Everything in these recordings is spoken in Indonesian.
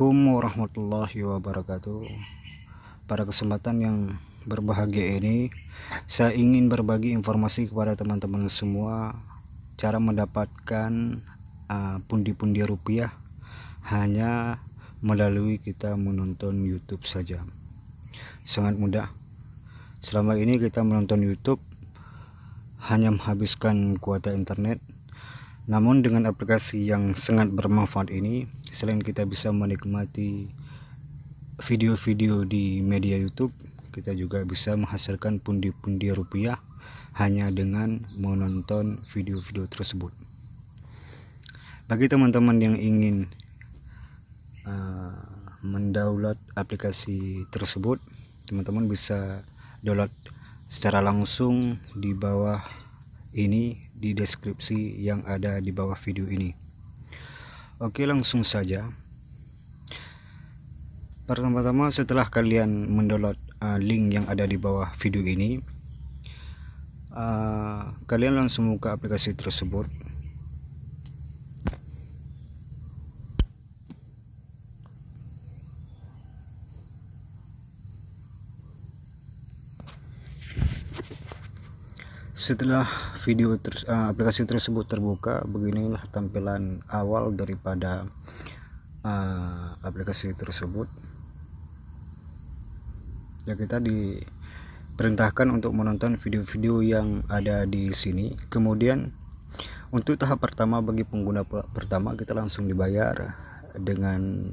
Assalamualaikum warahmatullahi wabarakatuh Pada kesempatan yang berbahagia ini Saya ingin berbagi informasi kepada teman-teman semua Cara mendapatkan ah, pundi-pundi uh, rupiah Hanya melalui kita menonton YouTube saja Sangat mudah Selama ini kita menonton YouTube Hanya menghabiskan kuota internet namun dengan aplikasi yang sangat bermanfaat ini selain kita bisa menikmati video-video di media YouTube kita juga bisa menghasilkan pundi-pundi rupiah hanya dengan menonton video-video tersebut bagi teman-teman yang ingin uh, mendownload aplikasi tersebut teman-teman bisa download secara langsung di bawah ini di deskripsi yang ada di bawah video ini Oke langsung saja Pertama-tama setelah kalian mendownload uh, link yang ada di bawah video ini uh, Kalian langsung buka aplikasi tersebut setelah video ter eh, aplikasi tersebut terbuka beginilah tampilan awal daripada uh, aplikasi tersebut ya kita diperintahkan untuk menonton video-video yang ada di sini kemudian untuk tahap pertama bagi pengguna pertama kita langsung dibayar dengan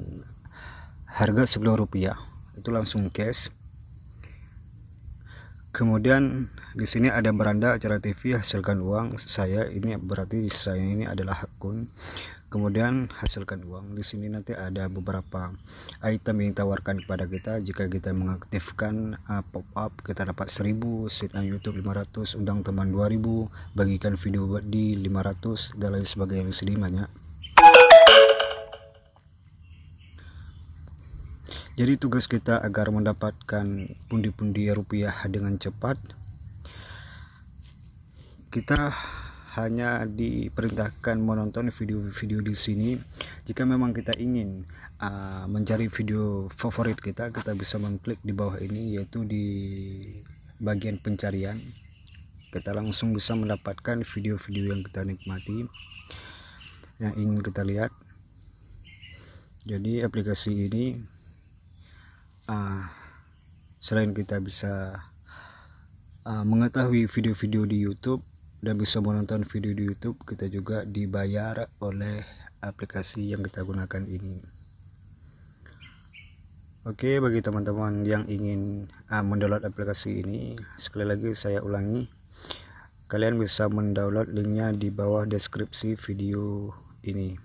harga 10 rupiah itu langsung cash kemudian di sini ada beranda acara TV hasilkan uang saya ini berarti saya ini adalah akun kemudian hasilkan uang di sini nanti ada beberapa item yang ditawarkan kepada kita jika kita mengaktifkan uh, pop up kita dapat 1000 sitna YouTube 500 undang teman 2000 bagikan video di 500 dan lain sebagainya sedih banyak Jadi tugas kita agar mendapatkan pundi-pundi rupiah dengan cepat kita hanya diperintahkan menonton video-video di sini. Jika memang kita ingin uh, mencari video favorit kita, kita bisa mengklik di bawah ini yaitu di bagian pencarian. Kita langsung bisa mendapatkan video-video yang kita nikmati yang ingin kita lihat. Jadi aplikasi ini Ah, selain kita bisa uh, mengetahui video-video di YouTube dan bisa menonton video di YouTube kita juga dibayar oleh aplikasi yang kita gunakan ini Oke bagi teman-teman yang ingin uh, mendownload aplikasi ini sekali lagi saya ulangi kalian bisa mendownload linknya di bawah deskripsi video ini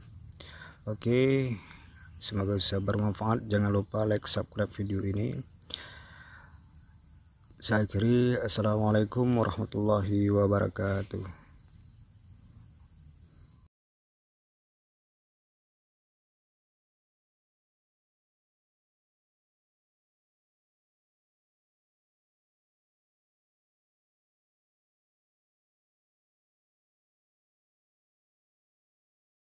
Oke semoga bisa bermanfaat jangan lupa like subscribe video ini saya akhiri assalamualaikum warahmatullahi wabarakatuh